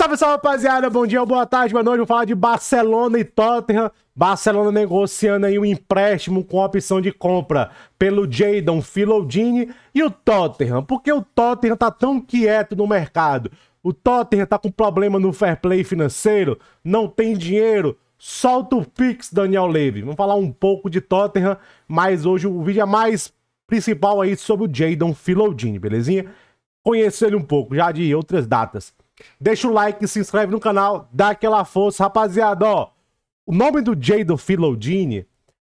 Salve, salve, rapaziada. Bom dia, boa tarde, boa noite. Vou falar de Barcelona e Tottenham. Barcelona negociando aí um empréstimo com opção de compra pelo Jadon Filodini e o Tottenham. Por que o Tottenham tá tão quieto no mercado? O Tottenham tá com problema no fair play financeiro, não tem dinheiro. Solta o Pix, Daniel Levy. Vamos falar um pouco de Tottenham, mas hoje o vídeo é mais principal aí sobre o Jadon Filodini, belezinha? Conhecer ele um pouco, já de outras datas. Deixa o like, se inscreve no canal, dá aquela força. Rapaziada, ó, o nome do Jadon Filodini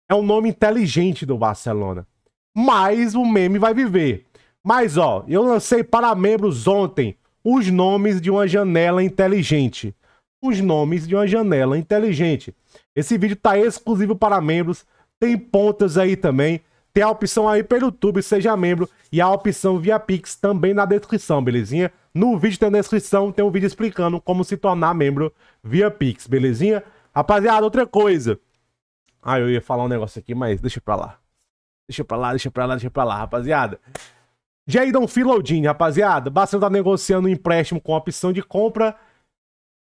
é um nome inteligente do Barcelona. Mas o meme vai viver. Mas, ó, eu lancei para membros ontem os nomes de uma janela inteligente. Os nomes de uma janela inteligente. Esse vídeo tá exclusivo para membros. Tem pontas aí também. Tem a opção aí pelo YouTube, seja membro. E a opção via Pix também na descrição, belezinha? No vídeo tem na descrição, tem um vídeo explicando como se tornar membro via Pix, belezinha? Rapaziada, outra coisa. Ah, eu ia falar um negócio aqui, mas deixa pra lá. Deixa pra lá, deixa pra lá, deixa pra lá, rapaziada. Jadon Filoudin, rapaziada. Basta tá negociando um empréstimo com opção de compra.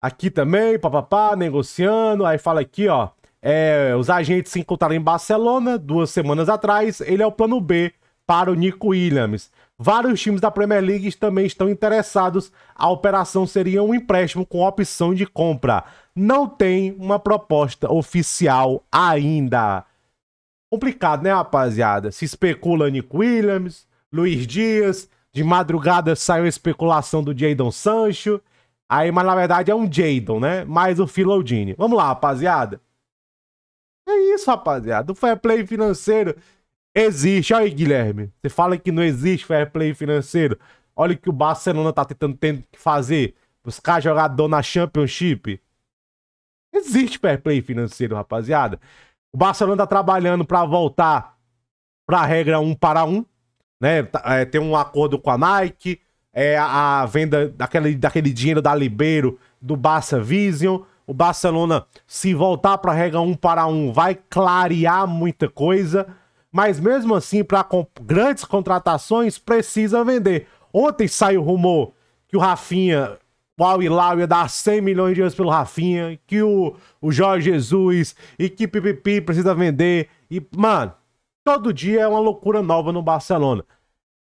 Aqui também, papapá, negociando. Aí fala aqui, ó. É, os agentes se encontraram em Barcelona duas semanas atrás. Ele é o plano B para o Nico Williams. Vários times da Premier League também estão interessados. A operação seria um empréstimo com opção de compra. Não tem uma proposta oficial ainda. Complicado, né, rapaziada? Se especula Nick Williams, Luiz Dias. De madrugada saiu a especulação do Jadon Sancho. Aí, mas na verdade é um Jadon, né? Mais o Filodini. Vamos lá, rapaziada. É isso, rapaziada. O fair play financeiro Existe. Olha aí, Guilherme. Você fala que não existe fair play financeiro. Olha o que o Barcelona tá tentando fazer. Buscar jogador na Championship. Existe fair play financeiro, rapaziada. O Barcelona tá trabalhando para voltar pra regra um para um. Né? Tá, é, tem um acordo com a Nike. É, a venda daquele, daquele dinheiro da Libero, do Barça Vision. O Barcelona, se voltar pra regra um para um, vai clarear muita coisa mas mesmo assim, para grandes contratações, precisa vender. Ontem saiu o rumor que o Rafinha, o Al Hilal ia dar 100 milhões de euros pelo Rafinha, que o, o Jorge Jesus e que Pipipi precisa vender. E, mano, todo dia é uma loucura nova no Barcelona.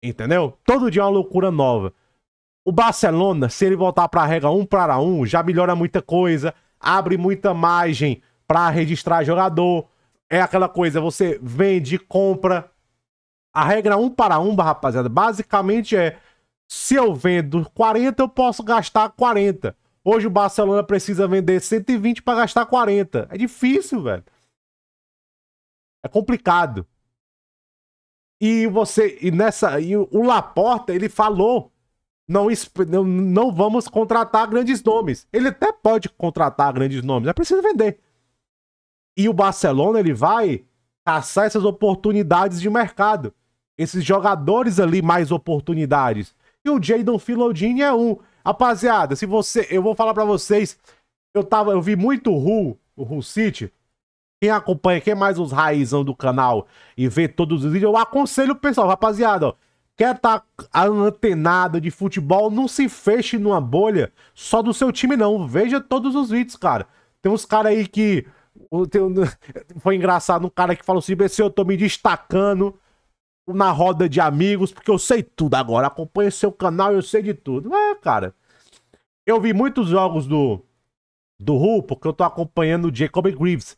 Entendeu? Todo dia é uma loucura nova. O Barcelona, se ele voltar para a regra 1 para 1, já melhora muita coisa, abre muita margem para registrar jogador, é aquela coisa, você vende, compra. A regra um para 1, rapaziada, basicamente é: se eu vendo 40, eu posso gastar 40. Hoje o Barcelona precisa vender 120 para gastar 40. É difícil, velho. É complicado. E você e nessa e o Laporta, ele falou, não não vamos contratar grandes nomes. Ele até pode contratar grandes nomes, mas precisa vender. E o Barcelona ele vai caçar essas oportunidades de mercado. Esses jogadores ali, mais oportunidades. E o Jadon Filodini é um. Rapaziada, se você. Eu vou falar para vocês. Eu, tava, eu vi muito o o Ru City. Quem acompanha, quem é mais os raizão do canal e vê todos os vídeos, eu aconselho o pessoal, rapaziada, ó, quer estar tá antenado de futebol, não se feche numa bolha só do seu time, não. Veja todos os vídeos, cara. Tem uns caras aí que foi engraçado um cara que falou assim: eu tô me destacando na roda de amigos, porque eu sei tudo agora. Acompanho seu canal, eu sei de tudo. É, cara. Eu vi muitos jogos do do Hull, porque eu tô acompanhando o Jacob Greaves,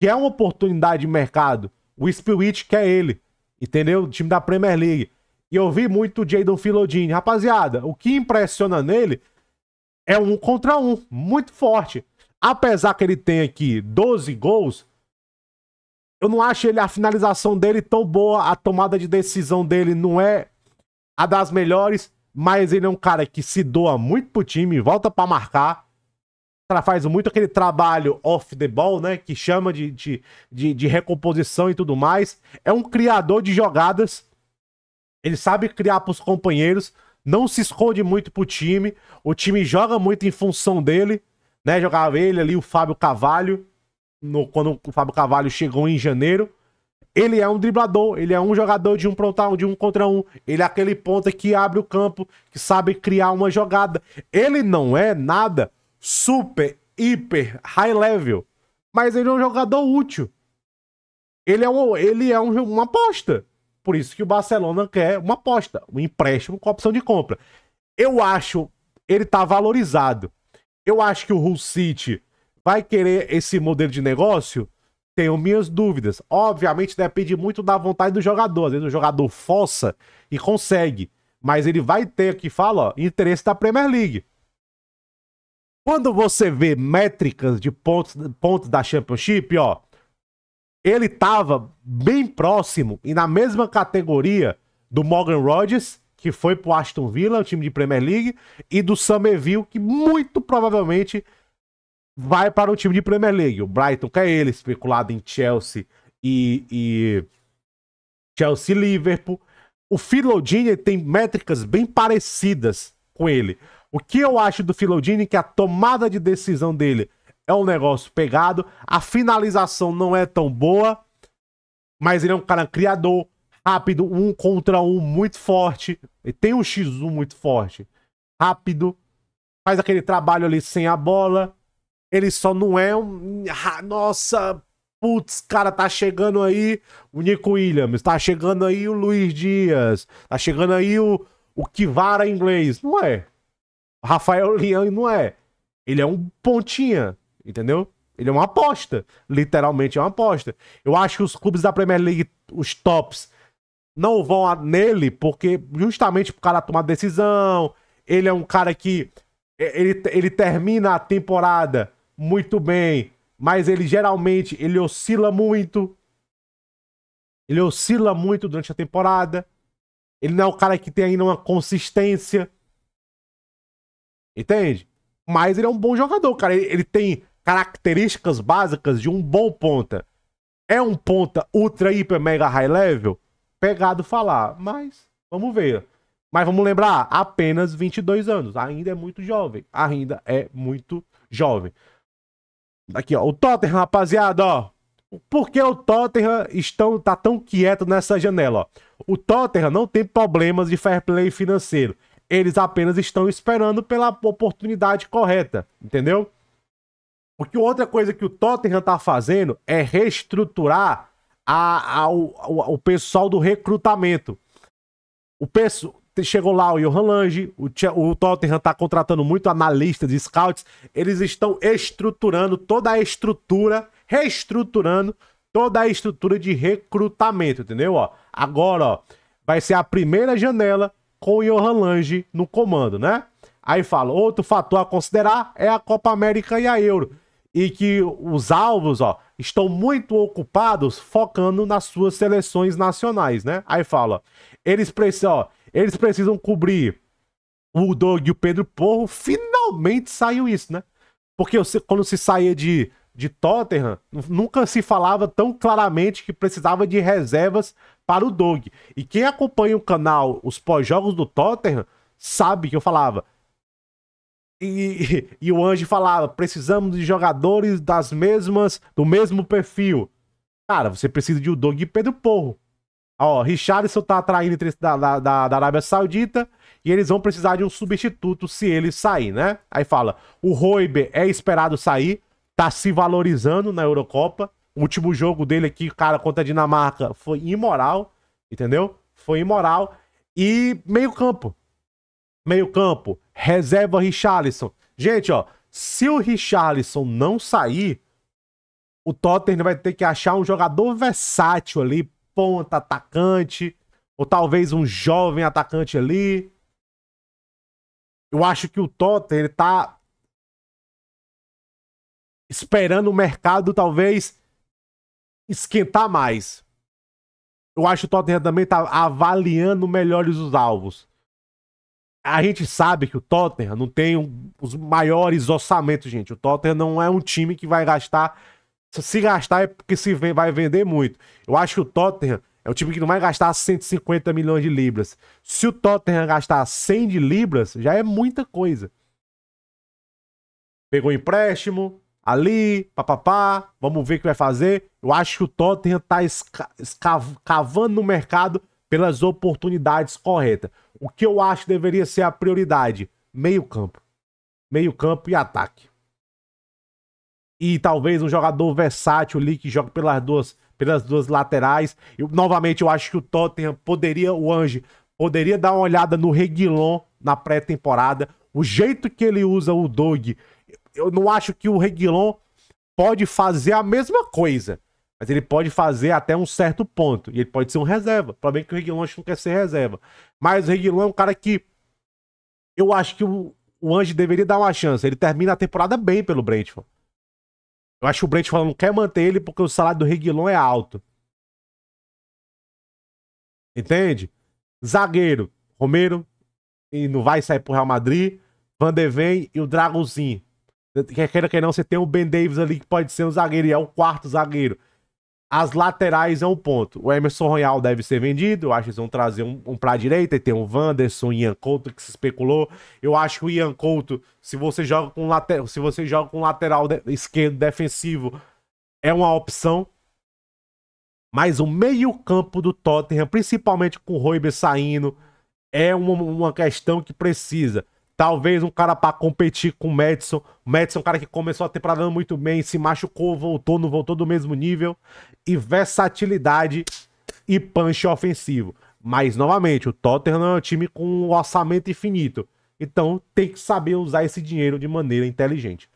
que é uma oportunidade de mercado. O Spirit que é ele, entendeu? O time da Premier League. E eu vi muito o Jadon Filodini. Rapaziada, o que impressiona nele é um contra um, muito forte apesar que ele tem aqui 12 gols, eu não acho ele a finalização dele tão boa, a tomada de decisão dele não é a das melhores, mas ele é um cara que se doa muito pro time, volta para marcar, faz muito aquele trabalho off the ball, né, que chama de, de, de, de recomposição e tudo mais. É um criador de jogadas, ele sabe criar pros companheiros, não se esconde muito pro time, o time joga muito em função dele né? Jogava ele ali, o Fábio Cavalho, no, quando o Fábio Cavalho chegou em janeiro. Ele é um driblador, ele é um jogador de um pronto de um contra um. Ele é aquele ponta que abre o campo, que sabe criar uma jogada. Ele não é nada super, hiper, high level. Mas ele é um jogador útil. Ele é, um, ele é um, uma aposta. Por isso que o Barcelona quer uma aposta, um empréstimo com opção de compra. Eu acho ele tá valorizado. Eu acho que o Hull City vai querer esse modelo de negócio? Tenho minhas dúvidas. Obviamente depende muito da vontade do jogador. Às vezes o jogador força e consegue. Mas ele vai ter, que fala, ó, interesse da Premier League. Quando você vê métricas de pontos, pontos da Championship, ó, ele tava bem próximo e na mesma categoria do Morgan Rodgers que foi pro Aston Villa, um time de Premier League, e do Somerville, que muito provavelmente vai para um time de Premier League. O Brighton quer é ele, especulado em Chelsea e, e... Chelsea Liverpool. O Filodini tem métricas bem parecidas com ele. O que eu acho do Filodini é que a tomada de decisão dele é um negócio pegado, a finalização não é tão boa, mas ele é um cara criador, rápido, um contra um muito forte. Ele tem um X1 muito forte. Rápido. Faz aquele trabalho ali sem a bola. Ele só não é um. Ah, nossa, putz, cara, tá chegando aí o Nico Williams, tá chegando aí o Luiz Dias, tá chegando aí o, o Kivara inglês. Não é. Rafael Leão não é. Ele é um pontinha, entendeu? Ele é uma aposta. Literalmente é uma aposta. Eu acho que os clubes da Premier League, os tops, não vão a, nele, porque justamente pro cara tomar decisão, ele é um cara que é, ele, ele termina a temporada muito bem, mas ele geralmente ele oscila muito. Ele oscila muito durante a temporada. Ele não é o cara que tem ainda uma consistência. Entende? Mas ele é um bom jogador, cara. Ele, ele tem características básicas de um bom ponta. É um ponta ultra, hiper, mega high level? pegado falar, mas vamos ver. Mas vamos lembrar, apenas 22 anos, ainda é muito jovem, ainda é muito jovem. Aqui, ó, o Tottenham, rapaziada, ó. Por que o Tottenham estão, tá tão quieto nessa janela? Ó? O Tottenham não tem problemas de fair play financeiro. Eles apenas estão esperando pela oportunidade correta, entendeu? Porque outra coisa que o Tottenham tá fazendo é reestruturar a, pessoal do recrutamento. O pessoal chegou lá o Johan Lange, o, o Tottenham está contratando muito analistas e scouts. Eles estão estruturando toda a estrutura, reestruturando toda a estrutura de recrutamento, entendeu? Ó, agora, ó, vai ser a primeira janela com o Johan Lange no comando, né? Aí fala, outro fator a considerar é a Copa América e a Euro e que os alvos, ó, estão muito ocupados focando nas suas seleções nacionais, né? Aí fala, eles precisam, ó, eles precisam cobrir o Doug e o Pedro Porro. Finalmente saiu isso, né? Porque quando se saía de, de Tottenham, nunca se falava tão claramente que precisava de reservas para o Doug. E quem acompanha o canal, os pós-jogos do Tottenham, sabe que eu falava, e, e o Anjo falava: precisamos de jogadores das mesmas, do mesmo perfil. Cara, você precisa de o Doug e Pedro Porro. Ó, Richardson tá atraindo da, da, da, da Arábia Saudita e eles vão precisar de um substituto se ele sair, né? Aí fala: o Roiber é esperado sair, tá se valorizando na Eurocopa. O último jogo dele aqui, cara, contra a Dinamarca, foi imoral, entendeu? Foi imoral. E meio-campo. Meio-campo, reserva Richarlison. Gente, ó, se o Richarlison não sair, o Tottenham vai ter que achar um jogador versátil ali, ponta, atacante, ou talvez um jovem atacante ali. Eu acho que o Tottenham ele tá esperando o mercado talvez esquentar mais. Eu acho que o Tottenham também tá avaliando melhores os alvos a gente sabe que o Tottenham não tem um, os maiores orçamentos, gente. O Tottenham não é um time que vai gastar. Se gastar é porque se vem, vai vender muito. Eu acho que o Tottenham é um time que não vai gastar 150 milhões de libras. Se o Tottenham gastar 100 de libras, já é muita coisa. Pegou empréstimo, ali, papapá, vamos ver o que vai fazer. Eu acho que o Tottenham está esca cavando no mercado pelas oportunidades corretas o que eu acho deveria ser a prioridade: meio campo. Meio campo e ataque. E talvez um jogador versátil ali que joga pelas duas, pelas duas laterais. Eu, novamente, eu acho que o Tottenham poderia, o Ange, poderia dar uma olhada no Reguilon na pré-temporada. O jeito que ele usa o Dog, eu não acho que o Reguilon pode fazer a mesma coisa. Mas ele pode fazer até um certo ponto. E ele pode ser um reserva. O problema é que o Reguilão acho que não quer ser reserva. Mas o Reguilão é um cara que. Eu acho que o, o Anjo deveria dar uma chance. Ele termina a temporada bem pelo Brentford. Eu acho que o Brentford não quer manter ele porque o salário do Reguilão é alto. Entende? Zagueiro, Romero, e não vai sair pro Real Madrid. Van de Ven e o Dragonzinho. Quer queira que não, você tem o Ben Davis ali que pode ser um zagueiro e é o quarto zagueiro. As laterais é um ponto. O Emerson Royal deve ser vendido. Eu acho que eles vão trazer um, um a direita. E tem o Wanderson, o Ian Couto, que se especulou. Eu acho que o Ian Couto, se você joga com, lateral, se você joga com lateral de... esquerdo defensivo, é uma opção. Mas o meio-campo do Tottenham, principalmente com o Roiber saindo, é uma, uma questão que precisa. Talvez um cara para competir com o Madison. O Madison é um cara que começou a temporada muito bem, se machucou, voltou, não voltou do mesmo nível. E versatilidade e punch ofensivo. Mas, novamente, o Tottenham é um time com um orçamento infinito. Então, tem que saber usar esse dinheiro de maneira inteligente.